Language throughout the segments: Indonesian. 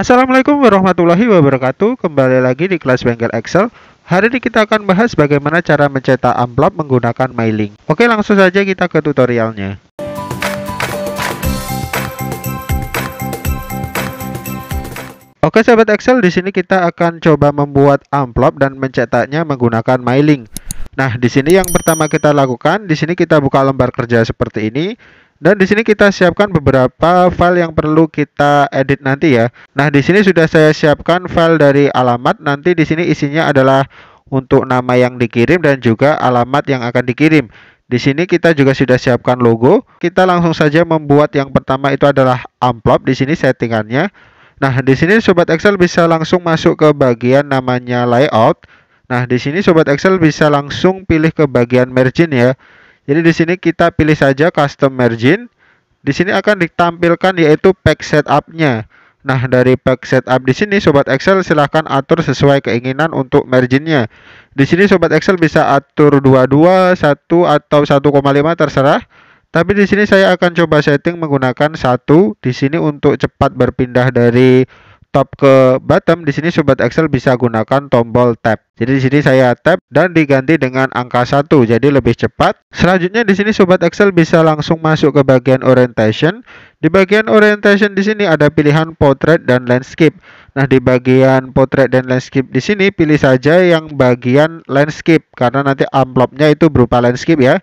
Assalamualaikum warahmatullahi wabarakatuh Kembali lagi di kelas bengkel Excel Hari ini kita akan bahas bagaimana cara mencetak amplop menggunakan mailing Oke langsung saja kita ke tutorialnya Oke sahabat Excel, di sini kita akan coba membuat amplop dan mencetaknya menggunakan mailing. Nah, di sini yang pertama kita lakukan, di sini kita buka lembar kerja seperti ini. Dan di sini kita siapkan beberapa file yang perlu kita edit nanti ya. Nah, di sini sudah saya siapkan file dari alamat. Nanti di sini isinya adalah untuk nama yang dikirim dan juga alamat yang akan dikirim. Di sini kita juga sudah siapkan logo. Kita langsung saja membuat yang pertama itu adalah amplop. Di sini settingannya. Nah, di sini sobat Excel bisa langsung masuk ke bagian namanya layout. Nah, di sini sobat Excel bisa langsung pilih ke bagian margin ya. Jadi di sini kita pilih saja custom margin. Di sini akan ditampilkan yaitu pack setup-nya. Nah, dari pack setup di sini sobat Excel silahkan atur sesuai keinginan untuk marginnya. Di sini sobat Excel bisa atur 22, 1 atau 1,5 terserah. Tapi di sini saya akan coba setting menggunakan satu. di sini untuk cepat berpindah dari top ke bottom, di sini sobat Excel bisa gunakan tombol tab. Jadi di sini saya tab dan diganti dengan angka 1 jadi lebih cepat. Selanjutnya di sini sobat Excel bisa langsung masuk ke bagian orientation. Di bagian orientation di sini ada pilihan portrait dan landscape. Nah, di bagian portrait dan landscape di sini pilih saja yang bagian landscape karena nanti amplopnya itu berupa landscape ya.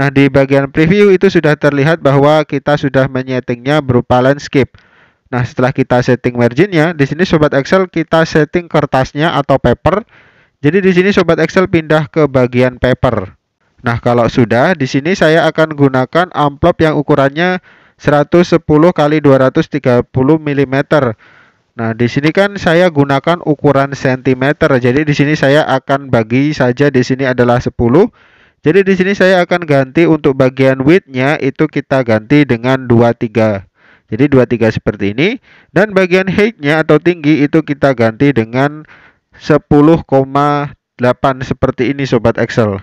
Nah, di bagian preview itu sudah terlihat bahwa kita sudah menyetingnya berupa landscape. Nah, setelah kita setting marginnya, di sini sobat Excel kita setting kertasnya atau paper. Jadi di sini sobat Excel pindah ke bagian paper. Nah, kalau sudah, di sini saya akan gunakan amplop yang ukurannya 110 x 230 mm. Nah, di sini kan saya gunakan ukuran cm. Jadi di sini saya akan bagi saja di sini adalah 10. Jadi di sini saya akan ganti untuk bagian width-nya itu kita ganti dengan 23. Jadi 23 seperti ini dan bagian height-nya atau tinggi itu kita ganti dengan 10,8 seperti ini sobat Excel.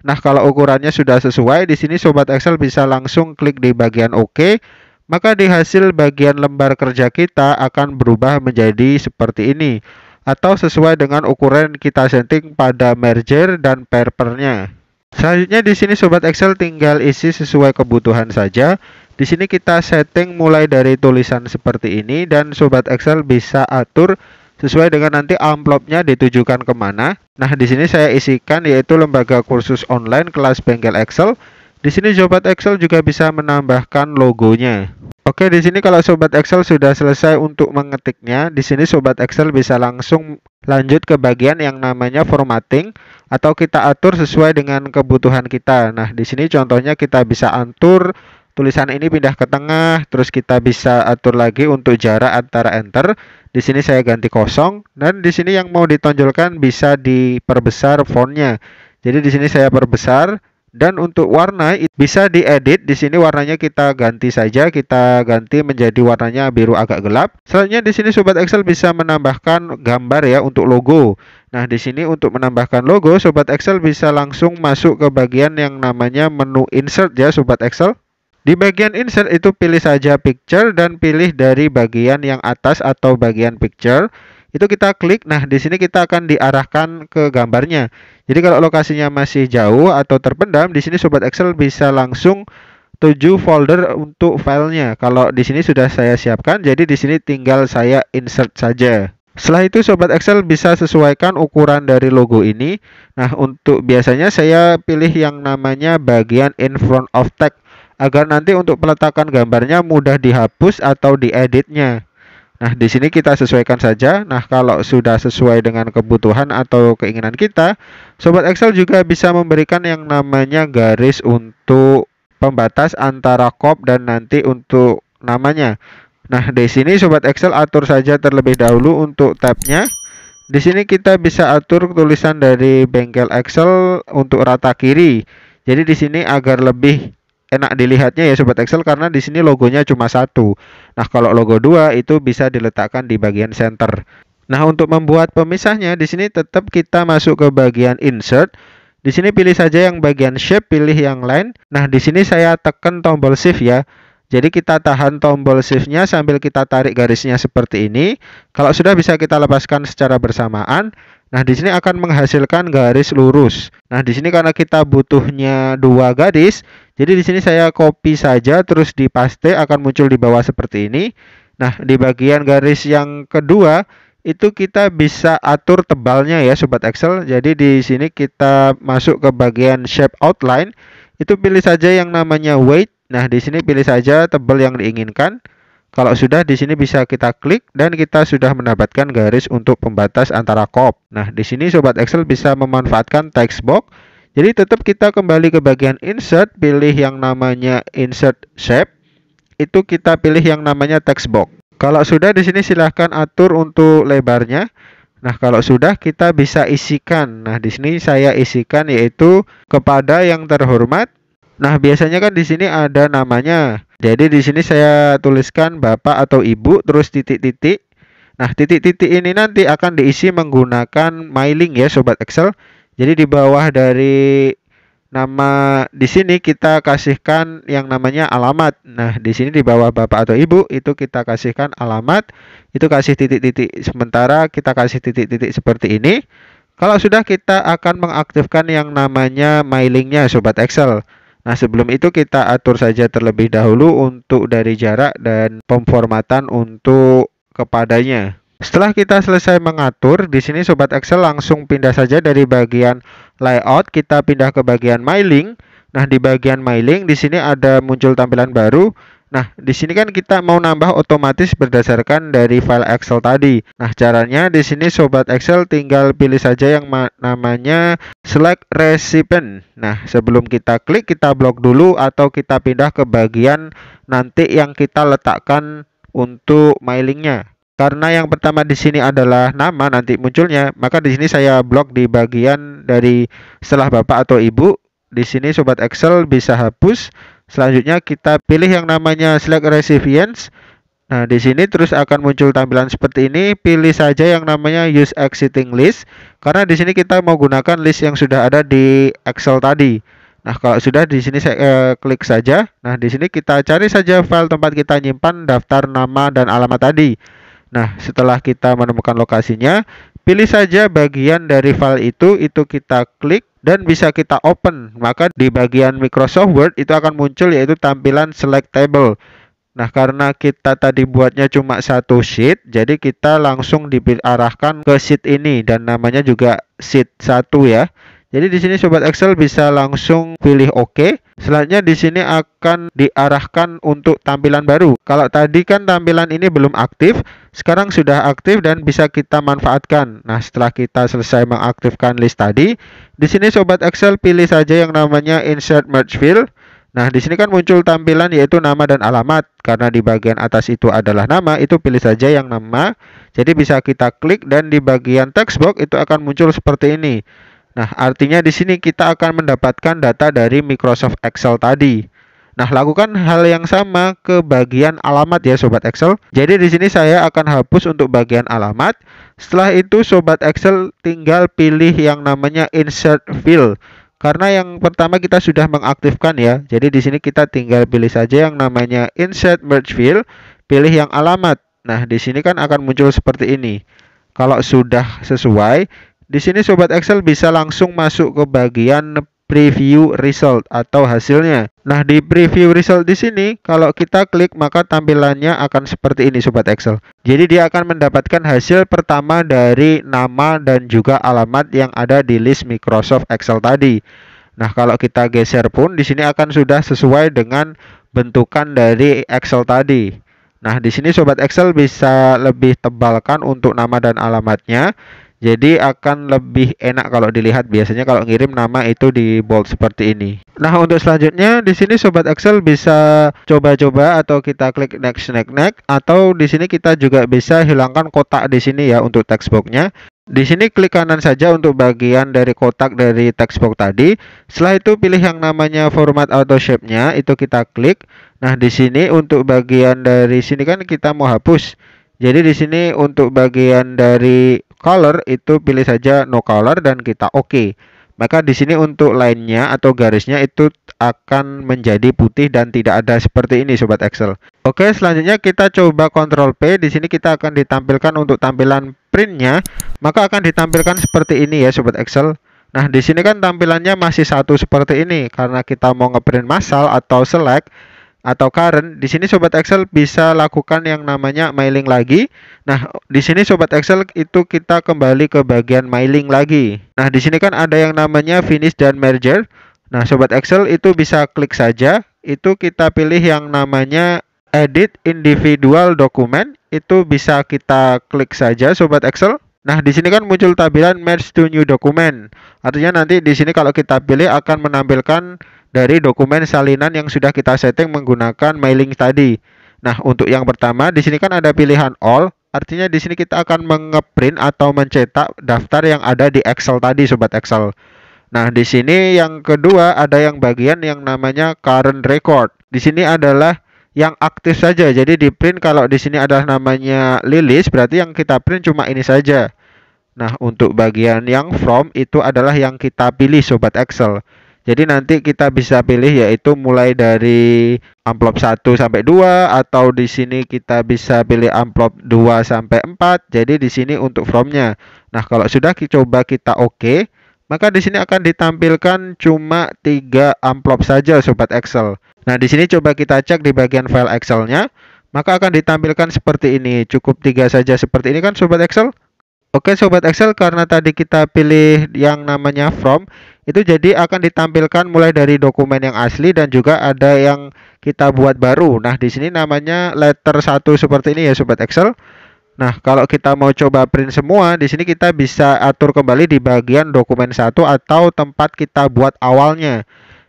Nah, kalau ukurannya sudah sesuai di sini sobat Excel bisa langsung klik di bagian OK, maka di hasil bagian lembar kerja kita akan berubah menjadi seperti ini atau sesuai dengan ukuran kita setting pada merger dan papernya. Selanjutnya di sini sobat Excel tinggal isi sesuai kebutuhan saja. Di sini kita setting mulai dari tulisan seperti ini dan sobat Excel bisa atur sesuai dengan nanti amplopnya ditujukan kemana. Nah, di sini saya isikan yaitu lembaga kursus online kelas bengkel Excel. Di sini Sobat Excel juga bisa menambahkan logonya. Oke, di sini kalau Sobat Excel sudah selesai untuk mengetiknya, di sini Sobat Excel bisa langsung lanjut ke bagian yang namanya formatting atau kita atur sesuai dengan kebutuhan kita. Nah, di sini contohnya kita bisa atur tulisan ini pindah ke tengah, terus kita bisa atur lagi untuk jarak antara enter. Di sini saya ganti kosong dan di sini yang mau ditonjolkan bisa diperbesar fontnya. Jadi di sini saya perbesar dan untuk warna bisa diedit. Di sini warnanya kita ganti saja, kita ganti menjadi warnanya biru agak gelap. Selanjutnya di sini sobat Excel bisa menambahkan gambar ya untuk logo. Nah, di sini untuk menambahkan logo sobat Excel bisa langsung masuk ke bagian yang namanya menu insert ya sobat Excel. Di bagian insert itu pilih saja picture dan pilih dari bagian yang atas atau bagian picture. Itu kita klik. Nah, di sini kita akan diarahkan ke gambarnya. Jadi kalau lokasinya masih jauh atau terpendam, di sini sobat Excel bisa langsung tuju folder untuk filenya. Kalau di sini sudah saya siapkan, jadi di sini tinggal saya insert saja. Setelah itu Sobat Excel bisa sesuaikan ukuran dari logo ini. Nah untuk biasanya saya pilih yang namanya bagian in front of text agar nanti untuk peletakan gambarnya mudah dihapus atau dieditnya. Nah, di sini kita sesuaikan saja. Nah, kalau sudah sesuai dengan kebutuhan atau keinginan kita, sobat Excel juga bisa memberikan yang namanya garis untuk pembatas antara kop dan nanti untuk namanya. Nah, di sini sobat Excel atur saja terlebih dahulu untuk tabnya. Di sini kita bisa atur tulisan dari bengkel Excel untuk rata kiri. Jadi di sini agar lebih enak dilihatnya ya sobat Excel karena di sini logonya cuma satu. Nah, kalau logo dua itu bisa diletakkan di bagian center. Nah, untuk membuat pemisahnya di sini tetap kita masuk ke bagian insert. Di sini pilih saja yang bagian shape, pilih yang line. Nah, di sini saya tekan tombol shift ya. Jadi kita tahan tombol shiftnya sambil kita tarik garisnya seperti ini. Kalau sudah bisa kita lepaskan secara bersamaan. Nah, di sini akan menghasilkan garis lurus. Nah, di sini karena kita butuhnya dua garis, jadi di sini saya copy saja terus di paste akan muncul di bawah seperti ini. Nah, di bagian garis yang kedua itu kita bisa atur tebalnya ya sobat Excel. Jadi di sini kita masuk ke bagian shape outline, itu pilih saja yang namanya weight. Nah, di sini pilih saja tebal yang diinginkan. Kalau sudah di sini bisa kita klik dan kita sudah mendapatkan garis untuk pembatas antara kop. Nah, di sini sobat Excel bisa memanfaatkan text box. Jadi tetap kita kembali ke bagian insert, pilih yang namanya insert shape. Itu kita pilih yang namanya text box. Kalau sudah di sini silahkan atur untuk lebarnya. Nah, kalau sudah kita bisa isikan. Nah, di sini saya isikan yaitu kepada yang terhormat Nah, biasanya kan di sini ada namanya. Jadi di sini saya tuliskan Bapak atau Ibu terus titik-titik. Nah, titik-titik ini nanti akan diisi menggunakan mailing ya sobat Excel. Jadi di bawah dari nama di sini kita kasihkan yang namanya alamat. Nah, di sini di bawah Bapak atau Ibu itu kita kasihkan alamat, itu kasih titik-titik sementara kita kasih titik-titik seperti ini. Kalau sudah kita akan mengaktifkan yang namanya mailingnya sobat Excel. Nah sebelum itu kita atur saja terlebih dahulu untuk dari jarak dan pemformatan untuk kepadanya. Setelah kita selesai mengatur, di sini Sobat Excel langsung pindah saja dari bagian layout, kita pindah ke bagian Mailing. Nah di bagian Mailing, di sini ada muncul tampilan baru Nah, di sini kan kita mau nambah otomatis berdasarkan dari file Excel tadi. Nah, caranya di sini sobat Excel tinggal pilih saja yang namanya select recipient. Nah, sebelum kita klik kita blok dulu atau kita pindah ke bagian nanti yang kita letakkan untuk mailingnya. Karena yang pertama di sini adalah nama nanti munculnya, maka di sini saya blok di bagian dari setelah bapak atau ibu. Di sini sobat Excel bisa hapus Selanjutnya kita pilih yang namanya select recipients. Nah, di sini terus akan muncul tampilan seperti ini. Pilih saja yang namanya use existing list karena di sini kita mau gunakan list yang sudah ada di Excel tadi. Nah, kalau sudah di sini saya eh, klik saja. Nah, di sini kita cari saja file tempat kita nyimpan daftar nama dan alamat tadi. Nah, setelah kita menemukan lokasinya, pilih saja bagian dari file itu, itu kita klik dan bisa kita open maka di bagian Microsoft Word itu akan muncul yaitu tampilan select table Nah karena kita tadi buatnya cuma satu sheet jadi kita langsung diarahkan ke sheet ini dan namanya juga sheet 1 ya jadi di sini sobat Excel bisa langsung pilih OK. Selanjutnya di sini akan diarahkan untuk tampilan baru. Kalau tadi kan tampilan ini belum aktif, sekarang sudah aktif dan bisa kita manfaatkan. Nah, setelah kita selesai mengaktifkan list tadi, di sini sobat Excel pilih saja yang namanya insert merge field. Nah, di sini kan muncul tampilan yaitu nama dan alamat. Karena di bagian atas itu adalah nama, itu pilih saja yang nama. Jadi bisa kita klik dan di bagian text box itu akan muncul seperti ini. Nah, artinya di sini kita akan mendapatkan data dari Microsoft Excel tadi. Nah, lakukan hal yang sama ke bagian alamat ya sobat Excel. Jadi di sini saya akan hapus untuk bagian alamat. Setelah itu sobat Excel tinggal pilih yang namanya insert field. Karena yang pertama kita sudah mengaktifkan ya. Jadi di sini kita tinggal pilih saja yang namanya insert merge field, pilih yang alamat. Nah, di sini kan akan muncul seperti ini. Kalau sudah sesuai, di sini sobat Excel bisa langsung masuk ke bagian preview result atau hasilnya. Nah, di preview result di sini kalau kita klik maka tampilannya akan seperti ini sobat Excel. Jadi dia akan mendapatkan hasil pertama dari nama dan juga alamat yang ada di list Microsoft Excel tadi. Nah, kalau kita geser pun di sini akan sudah sesuai dengan bentukan dari Excel tadi. Nah, di sini sobat Excel bisa lebih tebalkan untuk nama dan alamatnya jadi akan lebih enak kalau dilihat biasanya kalau ngirim nama itu di bold seperti ini nah untuk selanjutnya di sini sobat Excel bisa coba-coba atau kita klik next next next atau di sini kita juga bisa hilangkan kotak di sini ya untuk textboxnya di sini klik kanan saja untuk bagian dari kotak dari textbox tadi. Setelah itu pilih yang namanya format auto shape-nya, itu kita klik. Nah, di sini untuk bagian dari sini kan kita mau hapus. Jadi di sini untuk bagian dari color itu pilih saja no color dan kita oke. Okay. Maka di sini untuk lainnya atau garisnya itu akan menjadi putih dan tidak ada seperti ini sobat Excel. Oke, selanjutnya kita coba Ctrl P. Di sini kita akan ditampilkan untuk tampilan printnya, maka akan ditampilkan seperti ini ya sobat Excel. Nah, di sini kan tampilannya masih satu seperti ini karena kita mau ngeprint massal atau select atau current, di sini sobat Excel bisa lakukan yang namanya mailing lagi. Nah, di sini sobat Excel itu kita kembali ke bagian mailing lagi. Nah, di sini kan ada yang namanya finish dan merger. Nah, sobat Excel itu bisa klik saja, itu kita pilih yang namanya edit individual document, itu bisa kita klik saja sobat Excel. Nah, di sini kan muncul tampilan merge to new document. Artinya nanti di sini kalau kita pilih akan menampilkan dari dokumen salinan yang sudah kita setting menggunakan mailing tadi. Nah, untuk yang pertama di sini kan ada pilihan all, artinya di sini kita akan mengeprint atau mencetak daftar yang ada di Excel tadi sobat Excel. Nah, di sini yang kedua ada yang bagian yang namanya current record. Di sini adalah yang aktif saja. Jadi di print kalau di sini adalah namanya Lilis berarti yang kita print cuma ini saja. Nah, untuk bagian yang from itu adalah yang kita pilih sobat Excel. Jadi nanti kita bisa pilih yaitu mulai dari amplop 1 sampai 2 atau di sini kita bisa pilih amplop 2 sampai 4. Jadi di sini untuk fromnya. Nah, kalau sudah coba kita oke, okay, maka di sini akan ditampilkan cuma 3 amplop saja sobat Excel. Nah, di sini coba kita cek di bagian file Excelnya maka akan ditampilkan seperti ini. Cukup tiga saja seperti ini kan sobat Excel. Oke Sobat Excel karena tadi kita pilih yang namanya from itu jadi akan ditampilkan mulai dari dokumen yang asli dan juga ada yang kita buat baru nah di sini namanya letter 1 seperti ini ya Sobat Excel Nah kalau kita mau coba print semua di sini kita bisa atur kembali di bagian dokumen satu atau tempat kita buat awalnya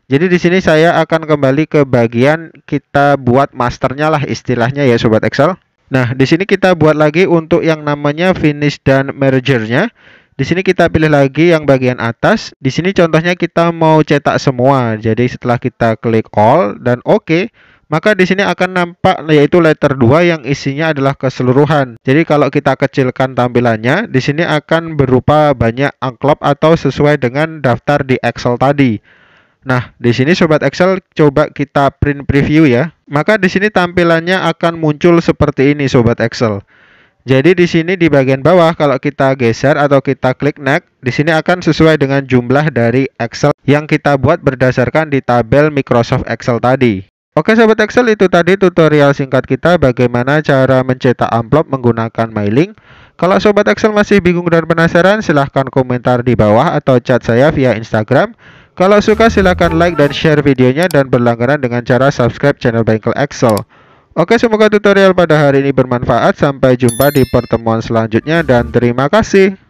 jadi di sini saya akan kembali ke bagian kita buat masternya lah istilahnya ya Sobat Excel Nah, di sini kita buat lagi untuk yang namanya finish dan mergernya. Di sini kita pilih lagi yang bagian atas. Di sini contohnya kita mau cetak semua. Jadi setelah kita klik all dan oke, maka di sini akan nampak yaitu letter 2 yang isinya adalah keseluruhan. Jadi kalau kita kecilkan tampilannya, di sini akan berupa banyak angklop atau sesuai dengan daftar di Excel tadi. Nah, di sini sobat Excel coba kita print preview ya. Maka di sini tampilannya akan muncul seperti ini sobat Excel. Jadi di sini di bagian bawah kalau kita geser atau kita klik next, di sini akan sesuai dengan jumlah dari Excel yang kita buat berdasarkan di tabel Microsoft Excel tadi. Oke sobat Excel itu tadi tutorial singkat kita bagaimana cara mencetak amplop menggunakan mailing. Kalau sobat Excel masih bingung dan penasaran silahkan komentar di bawah atau chat saya via Instagram. Kalau suka silahkan like dan share videonya dan berlangganan dengan cara subscribe channel Bengkel Excel. Oke semoga tutorial pada hari ini bermanfaat, sampai jumpa di pertemuan selanjutnya dan terima kasih.